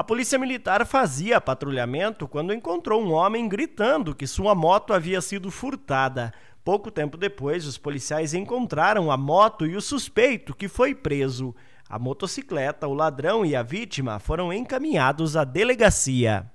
A polícia militar fazia patrulhamento quando encontrou um homem gritando que sua moto havia sido furtada. Pouco tempo depois, os policiais encontraram a moto e o suspeito, que foi preso. A motocicleta, o ladrão e a vítima foram encaminhados à delegacia.